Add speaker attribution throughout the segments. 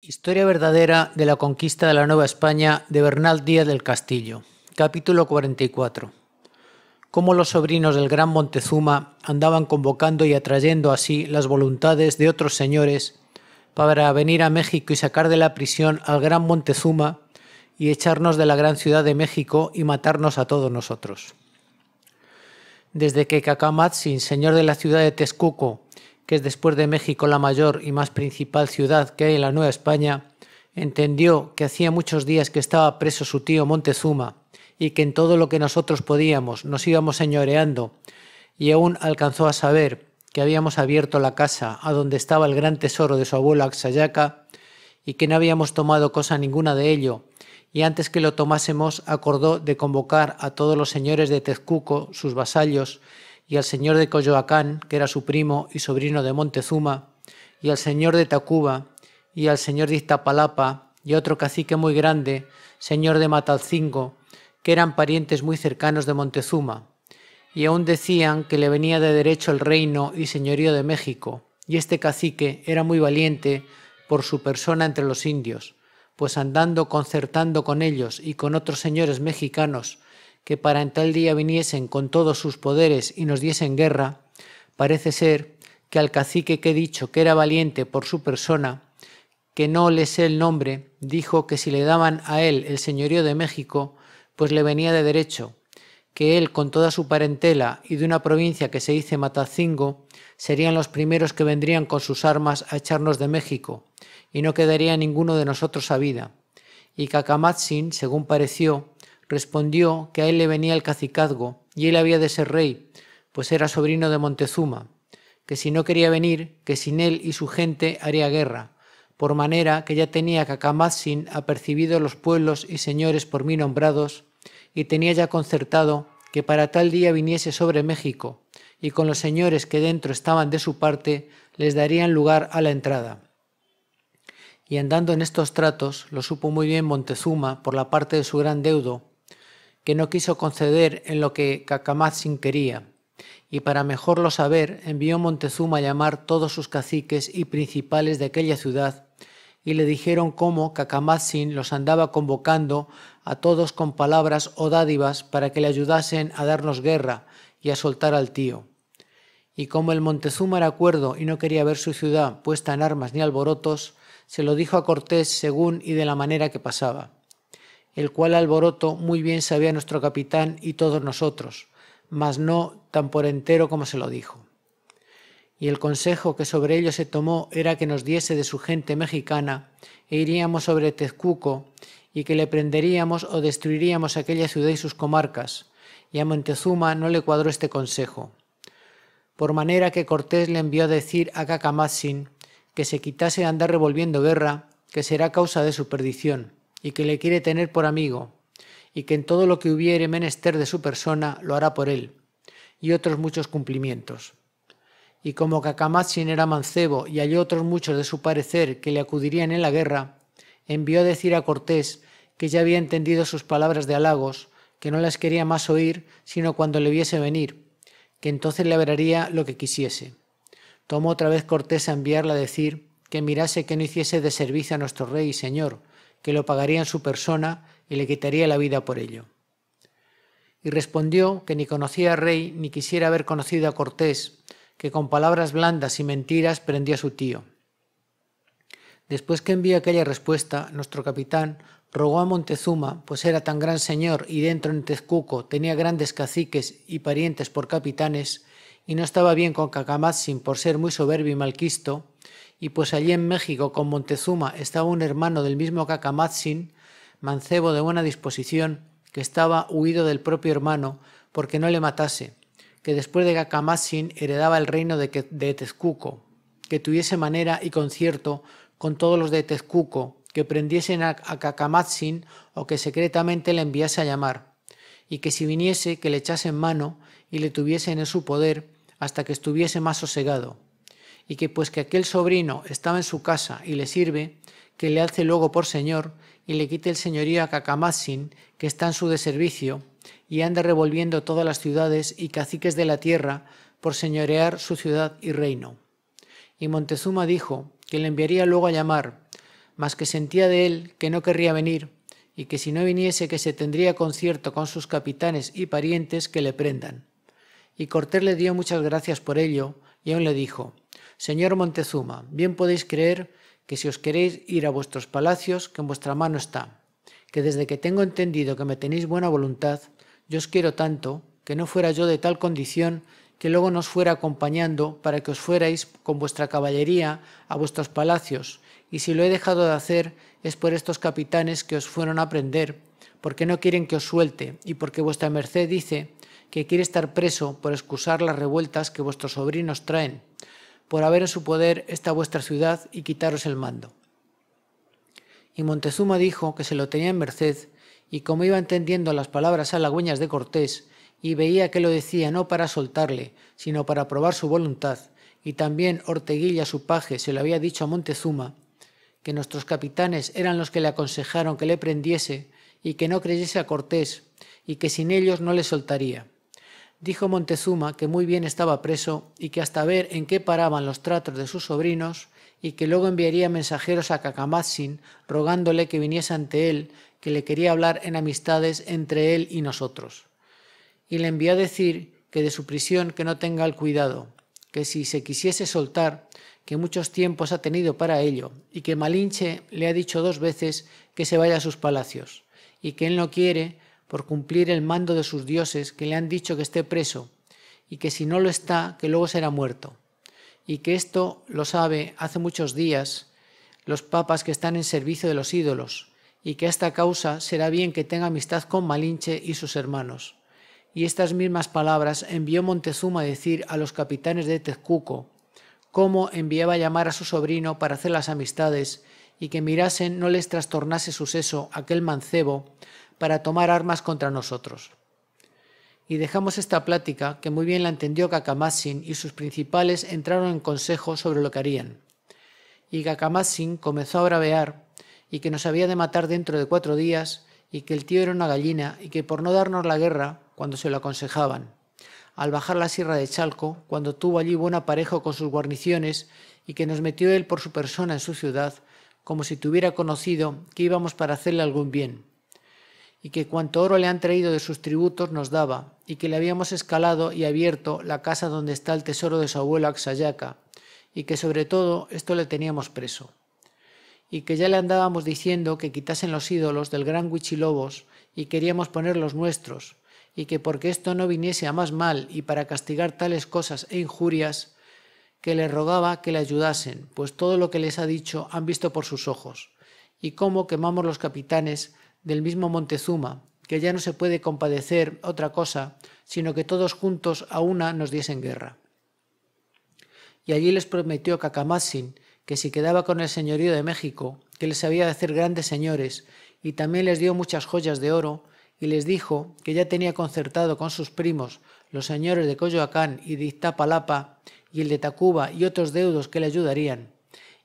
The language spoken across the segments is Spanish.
Speaker 1: Historia verdadera de la conquista de la Nueva España de Bernal Díaz del Castillo. Capítulo 44. Cómo los sobrinos del gran Montezuma andaban convocando y atrayendo así las voluntades de otros señores para venir a México y sacar de la prisión al gran Montezuma y echarnos de la gran ciudad de México y matarnos a todos nosotros. Desde que Cacamatzin, señor de la ciudad de Texcoco, que es después de México la mayor y más principal ciudad que hay en la Nueva España, entendió que hacía muchos días que estaba preso su tío Montezuma y que en todo lo que nosotros podíamos nos íbamos señoreando, y aún alcanzó a saber que habíamos abierto la casa a donde estaba el gran tesoro de su abuelo Axayaca y que no habíamos tomado cosa ninguna de ello, y antes que lo tomásemos acordó de convocar a todos los señores de Tezcuco, sus vasallos, y al señor de Coyoacán, que era su primo y sobrino de Montezuma, y al señor de Tacuba, y al señor de Iztapalapa, y otro cacique muy grande, señor de Matalcingo, que eran parientes muy cercanos de Montezuma, y aún decían que le venía de derecho el reino y señorío de México, y este cacique era muy valiente por su persona entre los indios, pues andando concertando con ellos y con otros señores mexicanos que para en tal día viniesen con todos sus poderes y nos diesen guerra, parece ser que al cacique que he dicho que era valiente por su persona, que no le sé el nombre, dijo que si le daban a él el señorío de México, pues le venía de derecho, que él con toda su parentela y de una provincia que se dice Matacingo, serían los primeros que vendrían con sus armas a echarnos de México, y no quedaría ninguno de nosotros a vida. Y Cacamatzin, según pareció, respondió que a él le venía el cacicazgo y él había de ser rey, pues era sobrino de Montezuma, que si no quería venir, que sin él y su gente haría guerra, por manera que ya tenía cacamazín apercibido los pueblos y señores por mí nombrados, y tenía ya concertado que para tal día viniese sobre México, y con los señores que dentro estaban de su parte, les darían lugar a la entrada. Y andando en estos tratos, lo supo muy bien Montezuma por la parte de su gran deudo, que no quiso conceder en lo que Cacamatzin quería, y para mejorlo saber envió Montezuma a llamar todos sus caciques y principales de aquella ciudad, y le dijeron cómo Cacamatzin los andaba convocando a todos con palabras o dádivas para que le ayudasen a darnos guerra y a soltar al tío. Y como el Montezuma era cuerdo y no quería ver su ciudad puesta en armas ni alborotos, se lo dijo a Cortés según y de la manera que pasaba el cual alboroto muy bien sabía nuestro capitán y todos nosotros, mas no tan por entero como se lo dijo. Y el consejo que sobre ello se tomó era que nos diese de su gente mexicana e iríamos sobre Tezcuco y que le prenderíamos o destruiríamos aquella ciudad y sus comarcas, y a Montezuma no le cuadró este consejo. Por manera que Cortés le envió a decir a Cacamatzin que se quitase de andar revolviendo guerra, que será causa de su perdición, y que le quiere tener por amigo, y que en todo lo que hubiere menester de su persona lo hará por él, y otros muchos cumplimientos. Y como Cacamatzin era mancebo y halló otros muchos de su parecer que le acudirían en la guerra, envió a decir a Cortés que ya había entendido sus palabras de halagos, que no las quería más oír sino cuando le viese venir, que entonces le hablaría lo que quisiese. Tomó otra vez Cortés a enviarla a decir que mirase que no hiciese de servicio a nuestro rey y señor, que lo pagaría en su persona y le quitaría la vida por ello. Y respondió que ni conocía a rey ni quisiera haber conocido a Cortés, que con palabras blandas y mentiras prendió a su tío. Después que envió aquella respuesta, nuestro capitán rogó a Montezuma, pues era tan gran señor y dentro en Tezcuco tenía grandes caciques y parientes por capitanes, y no estaba bien con Cacamatzin por ser muy soberbio y malquisto, y pues allí en México con Montezuma estaba un hermano del mismo Cacamatzin, mancebo de buena disposición, que estaba huido del propio hermano porque no le matase, que después de Cacamatzin heredaba el reino de, Tezcuco, que tuviese manera y concierto con todos los de Tezcuco, que prendiesen a, a Cacamatzin o que secretamente le enviase a llamar, y que si viniese que le echasen mano y le tuviesen en su poder, hasta que estuviese más sosegado, y que pues que aquel sobrino estaba en su casa y le sirve, que le hace luego por señor y le quite el señorío a Cacamazin, que está en su deservicio, y anda revolviendo todas las ciudades y caciques de la tierra por señorear su ciudad y reino. Y Montezuma dijo que le enviaría luego a llamar, mas que sentía de él que no querría venir, y que si no viniese que se tendría concierto con sus capitanes y parientes que le prendan. Y Cortés le dio muchas gracias por ello y aún le dijo, Señor Montezuma, bien podéis creer que si os queréis ir a vuestros palacios, que en vuestra mano está, que desde que tengo entendido que me tenéis buena voluntad, yo os quiero tanto, que no fuera yo de tal condición que luego nos fuera acompañando para que os fuerais con vuestra caballería a vuestros palacios, y si lo he dejado de hacer es por estos capitanes que os fueron a prender, porque no quieren que os suelte, y porque vuestra merced dice que quiere estar preso por excusar las revueltas que vuestros sobrinos traen, por haber en su poder esta vuestra ciudad y quitaros el mando. Y Montezuma dijo que se lo tenía en merced, y como iba entendiendo las palabras halagüeñas de Cortés, y veía que lo decía no para soltarle, sino para probar su voluntad, y también Orteguilla su paje se lo había dicho a Montezuma, que nuestros capitanes eran los que le aconsejaron que le prendiese y que no creyese a Cortés, y que sin ellos no le soltaría dijo Montezuma que muy bien estaba preso y que hasta ver en qué paraban los tratos de sus sobrinos, y que luego enviaría mensajeros a Cacamatzin rogándole que viniese ante él, que le quería hablar en amistades entre él y nosotros. Y le envió a decir que de su prisión que no tenga el cuidado, que si se quisiese soltar, que muchos tiempos ha tenido para ello, y que Malinche le ha dicho dos veces que se vaya a sus palacios, y que él no quiere por cumplir el mando de sus dioses que le han dicho que esté preso y que si no lo está, que luego será muerto. Y que esto lo sabe hace muchos días los papas que están en servicio de los ídolos, y que a esta causa será bien que tenga amistad con Malinche y sus hermanos. Y estas mismas palabras envió Montezuma a decir a los capitanes de Tezcuco, cómo enviaba a llamar a su sobrino para hacer las amistades, y que mirasen no les trastornase suceso aquel mancebo, para tomar armas contra nosotros. Y dejamos esta plática, que muy bien la entendió Gakamatsin y sus principales entraron en consejo sobre lo que harían. Y Gakamatsin comenzó a bravear y que nos había de matar dentro de cuatro días y que el tío era una gallina y que por no darnos la guerra, cuando se lo aconsejaban, al bajar la sierra de Chalco, cuando tuvo allí buen aparejo con sus guarniciones y que nos metió él por su persona en su ciudad, como si tuviera conocido que íbamos para hacerle algún bien y que cuanto oro le han traído de sus tributos nos daba, y que le habíamos escalado y abierto la casa donde está el tesoro de su abuelo Axayaca, y que sobre todo esto le teníamos preso, y que ya le andábamos diciendo que quitasen los ídolos del gran Huichilobos y queríamos poner los nuestros, y que porque esto no viniese a más mal y para castigar tales cosas e injurias, que le rogaba que le ayudasen, pues todo lo que les ha dicho han visto por sus ojos, y cómo quemamos los capitanes del mismo Montezuma, que ya no se puede compadecer otra cosa, sino que todos juntos a una nos diesen guerra. Y allí les prometió Cacamatzin que si quedaba con el señorío de México, que les había de hacer grandes señores, y también les dio muchas joyas de oro, y les dijo que ya tenía concertado con sus primos, los señores de Coyoacán y de Iztapalapa, y el de Tacuba y otros deudos que le ayudarían,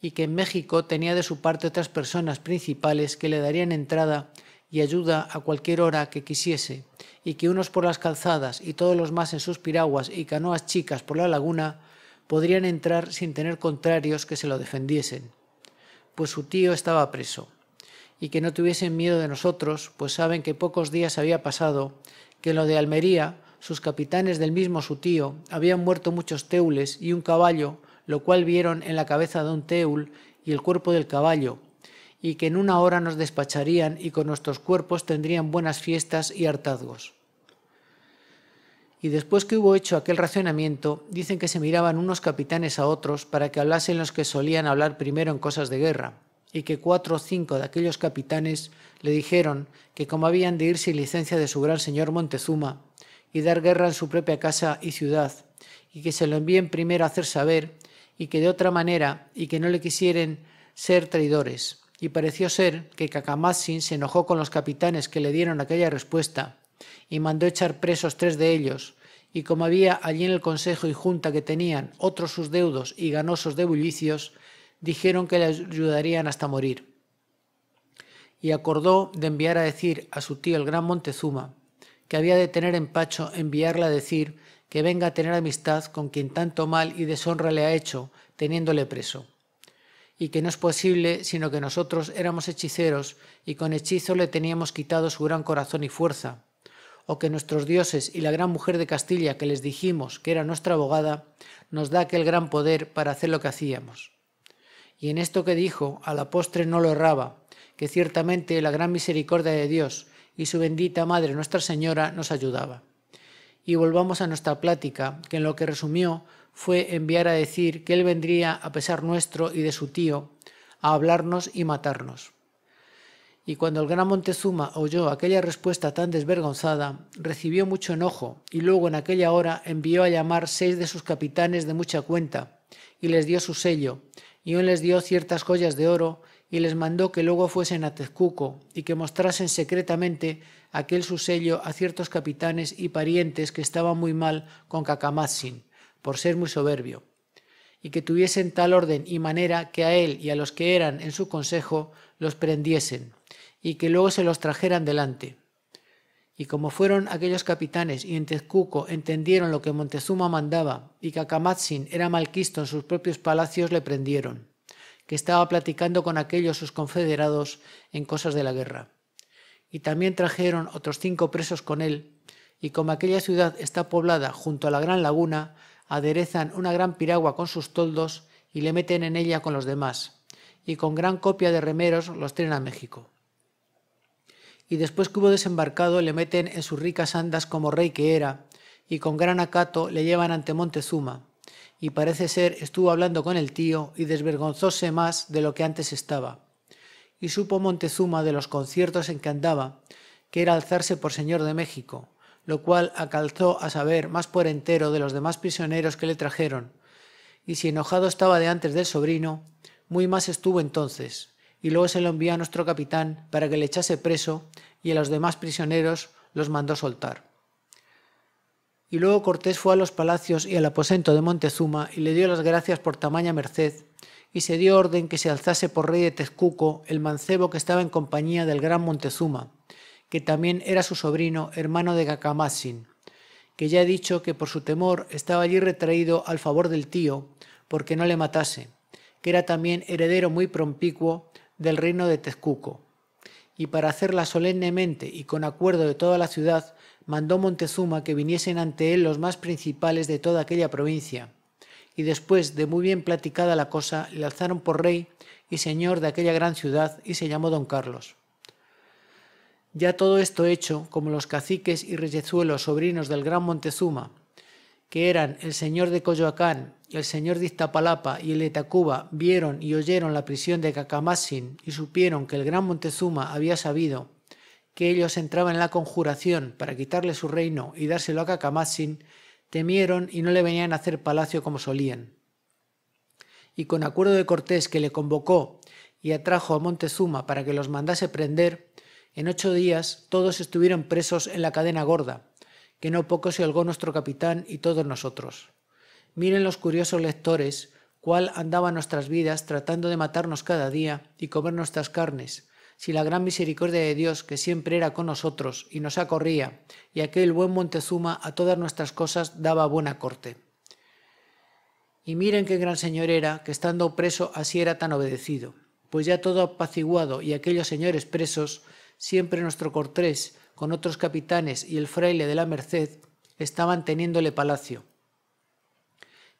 Speaker 1: y que en México tenía de su parte otras personas principales que le darían entrada y ayuda a cualquier hora que quisiese, y que unos por las calzadas y todos los más en sus piraguas y canoas chicas por la laguna podrían entrar sin tener contrarios que se lo defendiesen, pues su tío estaba preso, y que no tuviesen miedo de nosotros, pues saben que pocos días había pasado, que en lo de Almería sus capitanes del mismo su tío habían muerto muchos teules y un caballo lo cual vieron en la cabeza de un teul y el cuerpo del caballo, y que en una hora nos despacharían y con nuestros cuerpos tendrían buenas fiestas y hartazgos. Y después que hubo hecho aquel racionamiento, dicen que se miraban unos capitanes a otros para que hablasen los que solían hablar primero en cosas de guerra, y que cuatro o cinco de aquellos capitanes le dijeron que como habían de ir sin licencia de su gran señor Montezuma y dar guerra en su propia casa y ciudad, y que se lo envíen primero a hacer saber y que de otra manera y que no le quisieren ser traidores. Y pareció ser que Cacamazin se enojó con los capitanes que le dieron aquella respuesta y mandó echar presos tres de ellos. Y como había allí en el consejo y junta que tenían otros sus deudos y ganosos de bullicios, dijeron que le ayudarían hasta morir. Y acordó de enviar a decir a su tío el gran Montezuma que había de tener empacho enviarla a decir que venga a tener amistad con quien tanto mal y deshonra le ha hecho, teniéndole preso. Y que no es posible, sino que nosotros éramos hechiceros y con hechizo le teníamos quitado su gran corazón y fuerza, o que nuestros dioses y la gran mujer de Castilla que les dijimos que era nuestra abogada, nos da aquel gran poder para hacer lo que hacíamos. Y en esto que dijo, a la postre no lo erraba, que ciertamente la gran misericordia de Dios y su bendita Madre Nuestra Señora nos ayudaba y volvamos a nuestra plática, que en lo que resumió fue enviar a decir que él vendría a pesar nuestro y de su tío, a hablarnos y matarnos. Y cuando el gran Montezuma oyó aquella respuesta tan desvergonzada, recibió mucho enojo y luego en aquella hora envió a llamar seis de sus capitanes de mucha cuenta y les dio su sello, y aún les dio ciertas joyas de oro y les mandó que luego fuesen a Tezcuco y que mostrasen secretamente aquel su sello a ciertos capitanes y parientes que estaban muy mal con Cacamatzin, por ser muy soberbio, y que tuviesen tal orden y manera que a él y a los que eran en su consejo los prendiesen, y que luego se los trajeran delante. Y como fueron aquellos capitanes y en Tezcuco entendieron lo que Montezuma mandaba y Cacamatzin era malquisto en sus propios palacios, le prendieron que estaba platicando con aquellos sus confederados en cosas de la guerra. Y también trajeron otros cinco presos con él, y como aquella ciudad está poblada junto a la gran laguna, aderezan una gran piragua con sus toldos y le meten en ella con los demás, y con gran copia de remeros los traen a México. Y después que hubo desembarcado, le meten en sus ricas andas como rey que era, y con gran acato le llevan ante Montezuma, y parece ser estuvo hablando con el tío y desvergonzóse más de lo que antes estaba. Y supo Montezuma de los conciertos en que andaba, que era alzarse por señor de México, lo cual acalzó a saber más por entero de los demás prisioneros que le trajeron. Y si enojado estaba de antes del sobrino, muy más estuvo entonces, y luego se lo envió a nuestro capitán para que le echase preso y a los demás prisioneros los mandó soltar. Y luego Cortés fue a los palacios y al aposento de Montezuma y le dio las gracias por tamaña merced, y se dio orden que se alzase por rey de Tezcuco el mancebo que estaba en compañía del gran Montezuma, que también era su sobrino, hermano de Gacamazin, que ya he dicho que por su temor estaba allí retraído al favor del tío, porque no le matase, que era también heredero muy prompicuo del reino de Tezcuco y para hacerla solemnemente y con acuerdo de toda la ciudad, mandó Montezuma que viniesen ante él los más principales de toda aquella provincia. Y después de muy bien platicada la cosa, le alzaron por rey y señor de aquella gran ciudad y se llamó don Carlos. Ya todo esto hecho, como los caciques y reyezuelos sobrinos del gran Montezuma, que eran el señor de Coyoacán el señor de Iztapalapa y el de Tacuba vieron y oyeron la prisión de Cacamatzin y supieron que el gran Montezuma había sabido que ellos entraban en la conjuración para quitarle su reino y dárselo a Cacamatzin, temieron y no le venían a hacer palacio como solían. Y con acuerdo de Cortés que le convocó y atrajo a Montezuma para que los mandase prender, en ocho días todos estuvieron presos en la cadena gorda, que no poco se holgó nuestro capitán y todos nosotros. Miren los curiosos lectores cuál andaba nuestras vidas tratando de matarnos cada día y comer nuestras carnes, si la gran misericordia de Dios, que siempre era con nosotros y nos acorría, y aquel buen Montezuma a todas nuestras cosas daba buena corte. Y miren qué gran señor era, que estando preso así era tan obedecido, pues ya todo apaciguado y aquellos señores presos, siempre nuestro Cortés, con otros capitanes y el fraile de la Merced, estaban teniéndole palacio,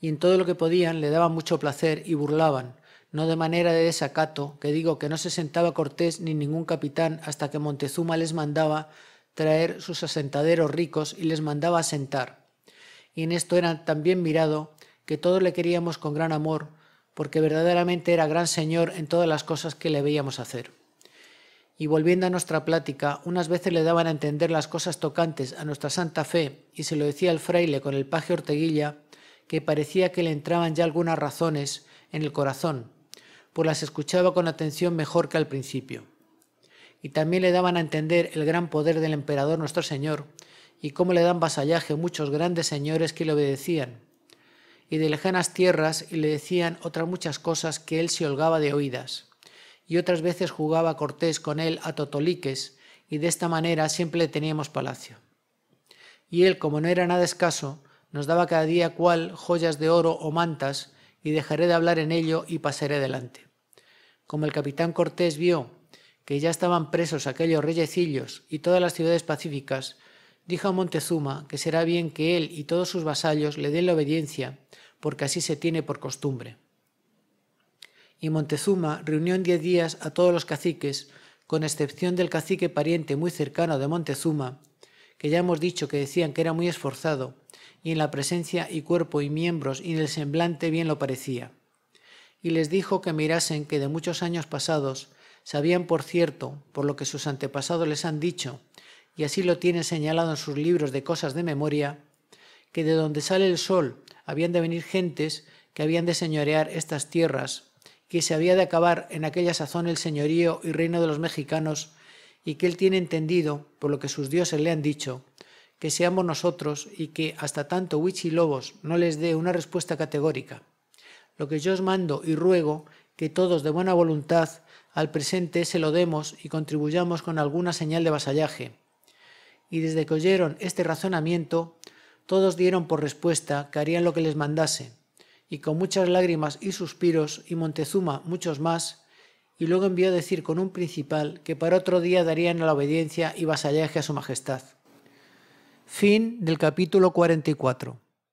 Speaker 1: y en todo lo que podían le daban mucho placer y burlaban, no de manera de desacato, que digo que no se sentaba Cortés ni ningún capitán hasta que Montezuma les mandaba traer sus asentaderos ricos y les mandaba asentar. Y en esto era tan bien mirado que todos le queríamos con gran amor, porque verdaderamente era gran señor en todas las cosas que le veíamos hacer. Y volviendo a nuestra plática, unas veces le daban a entender las cosas tocantes a nuestra Santa Fe, y se lo decía el fraile con el paje Orteguilla, que parecía que le entraban ya algunas razones en el corazón, por pues las escuchaba con atención mejor que al principio. Y también le daban a entender el gran poder del emperador nuestro Señor, y cómo le dan vasallaje muchos grandes señores que le obedecían, y de lejanas tierras y le decían otras muchas cosas que él se holgaba de oídas. Y otras veces jugaba Cortés con él a Totoliques, y de esta manera siempre le teníamos palacio. Y él, como no era nada escaso, nos daba cada día cual joyas de oro o mantas, y dejaré de hablar en ello y pasaré adelante. Como el capitán Cortés vio que ya estaban presos aquellos reyecillos y todas las ciudades pacíficas, dijo a Montezuma que será bien que él y todos sus vasallos le den la obediencia, porque así se tiene por costumbre. Y Montezuma reunió en diez días a todos los caciques, con excepción del cacique pariente muy cercano de Montezuma, que ya hemos dicho que decían que era muy esforzado, y en la presencia y cuerpo y miembros y en el semblante bien lo parecía. Y les dijo que mirasen que de muchos años pasados sabían por cierto por lo que sus antepasados les han dicho, y así lo tienen señalado en sus libros de cosas de memoria, que de donde sale el sol habían de venir gentes que habían de señorear estas tierras, que se había de acabar en aquella sazón el señorío y reino de los mexicanos, y que él tiene entendido, por lo que sus dioses le han dicho, que seamos nosotros y que hasta tanto lobos no les dé una respuesta categórica. Lo que yo os mando y ruego que todos de buena voluntad al presente se lo demos y contribuyamos con alguna señal de vasallaje. Y desde que oyeron este razonamiento, todos dieron por respuesta que harían lo que les mandase, y con muchas lágrimas y suspiros, y Montezuma muchos más, y luego envió a decir con un principal que para otro día darían la obediencia y vasallaje a su majestad. Fin del capítulo 44.